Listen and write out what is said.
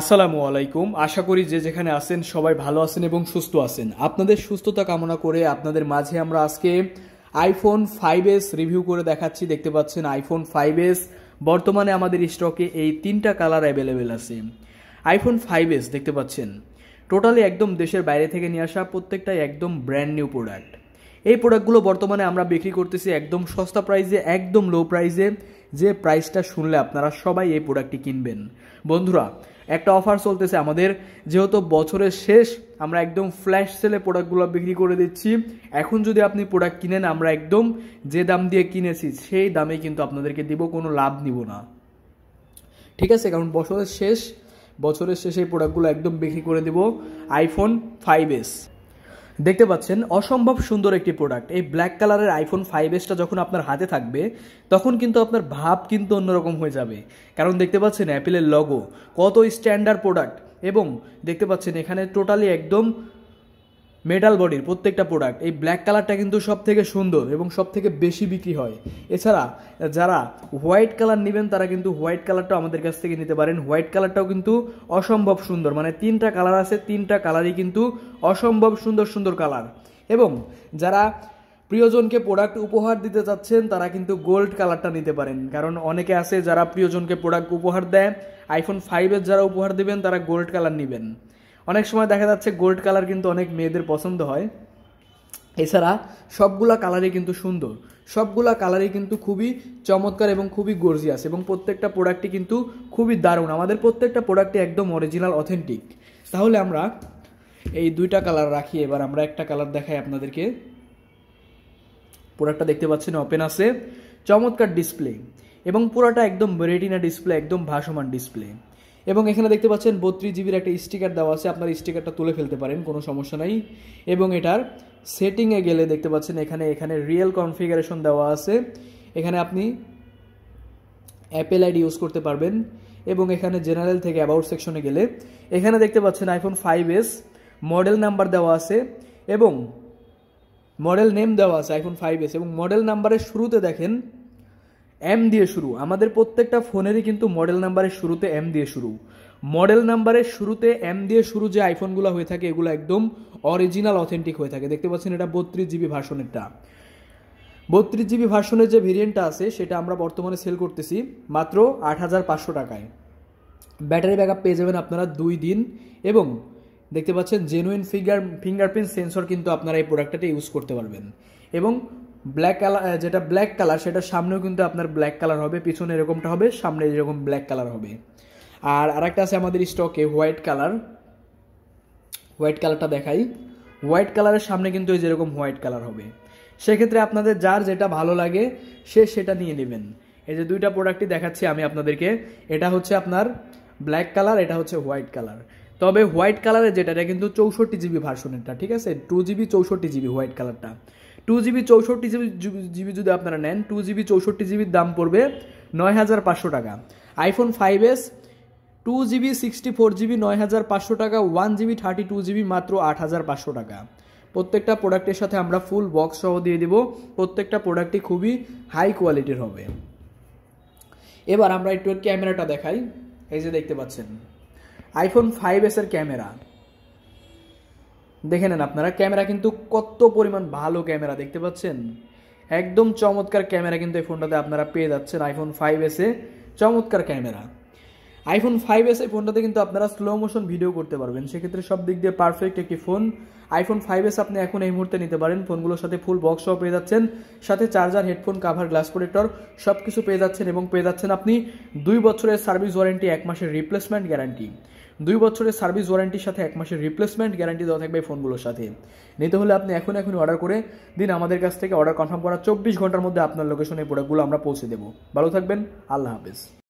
আসসালামু আলাইকুম আশা করি যে যেখানে আছেন সবাই ভালো আছেন এবং সুস্থ আছেন আপনাদের সুস্থতা কামনা করে আপনাদের মাঝে আমরা আজকে আইফোন ফাইভ এস রিভিউ করে দেখাচ্ছি দেখতে পাচ্ছেন আইফোন ফাইভ এস বর্তমানে আমাদের স্টকে এই তিনটা কালার অ্যাভেলেবেল আছে আইফোন ফাইভ এস দেখতে পাচ্ছেন টোটালি একদম দেশের বাইরে থেকে নিয়ে আসা প্রত্যেকটাই একদম ব্র্যান্ড নিউ প্রোডাক্ট এই প্রোডাক্টগুলো বর্তমানে আমরা বিক্রি করতেছি একদম সস্তা প্রাইসে একদম লো প্রাইসে যে প্রাইসটা শুনলে আপনারা সবাই এই প্রোডাক্টটি কিনবেন বন্ধুরা একটা অফার চলতেছে আমাদের যেহেতু বছরের শেষ আমরা একদম ফ্ল্যাশ সেলে প্রোডাক্টগুলো বিক্রি করে দিচ্ছি এখন যদি আপনি প্রোডাক্ট কিনেন আমরা একদম যে দাম দিয়ে কিনেছি সেই দামে কিন্তু আপনাদেরকে দিব কোনো লাভ নিব না ঠিক আছে কারণ বছরের শেষ বছরের শেষে এই প্রোডাক্টগুলো একদম বিক্রি করে দেব আইফোন ফাইভ এস দেখতে পাচ্ছেন অসম্ভব সুন্দর একটি প্রোডাক্ট এই ব্ল্যাক কালারের আইফোন ফাইভ এসটা যখন আপনার হাতে থাকবে তখন কিন্তু আপনার ভাব কিন্তু অন্যরকম হয়ে যাবে কারণ দেখতে পাচ্ছেন অ্যাপেলের লগো কত স্ট্যান্ডার্ড প্রোডাক্ট এবং দেখতে পাচ্ছেন এখানে টোটালি একদম মেটাল বডির প্রত্যেকটা প্রোডাক্ট এই ব্ল্যাক কালারটা কিন্তু সব থেকে সুন্দর এবং সব থেকে বেশি বিক্রি হয় এছাড়া যারা হোয়াইট কালার নেবেন তারা কিন্তু হোয়াইট কালারটাও আমাদের কাছ থেকে নিতে পারেন হোয়াইট কালারটাও কিন্তু অসম্ভব সুন্দর মানে তিনটা কালার আছে তিনটা কালারই কিন্তু অসম্ভব সুন্দর সুন্দর কালার এবং যারা প্রিয়জনকে প্রোডাক্ট উপহার দিতে চাচ্ছেন তারা কিন্তু গোল্ড কালারটা নিতে পারেন কারণ অনেকে আছে যারা প্রিয়জনকে প্রোডাক্ট উপহার দেয় আইফোন ফাইভের যারা উপহার দেবেন তারা গোল্ড কালার নেবেন অনেক সময় দেখা যাচ্ছে গোল্ড কালার কিন্তু অনেক মেয়েদের পছন্দ হয় এছাড়া সবগুলা কালারই কিন্তু সুন্দর সবগুলা কালারই কিন্তু খুবই চমৎকার এবং খুবই গর্জিয়াস এবং প্রত্যেকটা প্রোডাক্টই কিন্তু খুবই দারুণ আমাদের প্রত্যেকটা প্রোডাক্টই একদম অরিজিনাল অথেন্টিক তাহলে আমরা এই দুইটা কালার রাখি এবার আমরা একটা কালার দেখাই আপনাদেরকে প্রোডাক্টটা দেখতে পাচ্ছেন ওপেন আছে চমৎকার ডিসপ্লে এবং পুরোটা একদম রেটিনা ডিসপ্লে একদম ভাসমান ডিসপ্লে এবং এখানে দেখতে পাচ্ছেন বত্রিশ জিবির একটা স্টিকার দেওয়া আছে আপনার স্টিকারটা তুলে ফেলতে পারেন কোনো সমস্যা নাই এবং এটার সেটিংয়ে গেলে দেখতে পাচ্ছেন এখানে এখানে রিয়েল কনফিগারেশন দেওয়া আছে এখানে আপনি অ্যাপেল আইডি ইউজ করতে পারবেন এবং এখানে জেনারেল থেকে অ্যাবাউট সেকশনে গেলে এখানে দেখতে পাচ্ছেন iPhone five S model number দেওয়া আছে এবং মডেল নেম দেওয়া আছে আইফোন ফাইভ এস এবং মডেল নাম্বারের শুরুতে দেখেন এম দিয়ে শুরু আমাদের প্রত্যেকটা ফোনেরই কিন্তু মডেল নাম্বারের শুরুতে এম দিয়ে শুরু মডেল নাম্বারের শুরুতে এম দিয়ে শুরু যে আইফোনগুলো হয়ে থাকে এগুলো একদম অরিজিনাল অথেন্টিক হয়ে থাকে দেখতে পাচ্ছেন এটা বত্রিশ জিবি ভার্সনেরটা বত্রিশ জিবি ভার্সনের যে ভেরিয়েন্টটা আছে সেটা আমরা বর্তমানে সেল করতেছি মাত্র আট হাজার পাঁচশো টাকায় ব্যাটারি ব্যাকআপ পেয়ে যাবেন আপনারা দুই দিন এবং দেখতে পাচ্ছেন জেনুইন ফিঙ্গার ফিঙ্গারপ্রিন্ট সেন্সর কিন্তু আপনারা এই প্রোডাক্টটাতে ইউজ করতে পারবেন এবং ব্ল্যাক কালার যেটা ব্ল্যাক কালার সেটা সামনেও কিন্তু আপনার ব্ল্যাক কালার হবে পিছনে এরকমটা হবে সামনে এরকম ব্ল্যাক কালার হবে আর আরেকটা আছে আমাদের স্টকে হোয়াইট কালার হোয়াইট কালারটা দেখাই হোয়াইট কালারের সামনে কিন্তু ওই যেরকম হোয়াইট কালার হবে সেক্ষেত্রে আপনাদের যার যেটা ভালো লাগে সে সেটা নিয়ে নেবেন এই যে দুইটা প্রোডাক্টই দেখাচ্ছি আমি আপনাদেরকে এটা হচ্ছে আপনার ব্ল্যাক কালার এটা হচ্ছে হোয়াইট কালার তবে হোয়াইট কালারের যেটা এটা কিন্তু চৌষট্টি জিবি ভার্সনেরটা ঠিক আছে টু জিবি চৌষট্টি জিবি হোয়াইট কালারটা টু জিবি চৌষট্টি জিবি জিবি যদি আপনারা নেন টু জিবি চৌষট্টি জিবির দাম পড়বে নয় হাজার পাঁচশো টাকা iPhone five S two GB sixty four GB নয় হাজার পাঁচশো টাকা one GB thirty two GB মাত্র আট হাজার পাঁচশো টাকা প্রত্যেকটা প্রোডাক্টের সাথে আমরা ফুল বক্স সহ দিয়ে দেবো প্রত্যেকটা প্রোডাক্টই খুবই হাই কোয়ালিটির হবে এবার আমরা একটু ক্যামেরাটা দেখাই এই যে দেখতে পাচ্ছেন আইফোন ফাইভ এসের ক্যামেরা দেখে নেন আপনারা ক্যামেরা কিন্তু কত পরিমাণ ভালো ক্যামেরা দেখতে পাচ্ছেন একদম চমৎকার ক্যামেরা কিন্তু এই ফোনটাতে আপনারা পেয়ে যাচ্ছেন আইফোন ফাইভ এসে চমৎকার ক্যামেরা আইফোন ফাইভ এস এই ফোনটাতে কিন্তু আপনারা স্লো মোশন ভিডিও করতে পারবেন সেক্ষেত্রে সব দিক দিয়ে পারফেক্ট একটি ফোন আইফোন ফাইভ এস আপনি এখন এই মুহূর্তে নিতে পারেন ফোনগুলোর সাথে ফুল বক্সও পেয়ে যাচ্ছেন সাথে charger headphone cover glass protector সব কিছু পেয়ে যাচ্ছেন এবং পেয়ে যাচ্ছেন আপনি দুই বছরের সার্ভিস ওয়ারেন্টি এক মাসের রিপ্লেসমেন্ট গ্যারান্টি দুই বছরের সার্ভিস ওয়ারেন্টির সাথে এক মাসের রিপ্লেসমেন্ট গ্যারান্টি দেওয়া থাকবে এই ফোনগুলোর সাথে নিতে হলে আপনি এখন এখন অর্ডার করে দিন আমাদের কাছ থেকে অর্ডার কনফার্ম করা চব্বিশ ঘন্টার মধ্যে আপনার লোকেশনে প্রোডাক্টগুলো আমরা পৌঁছে দেবো ভালো থাকবেন আল্লাহ হাফেজ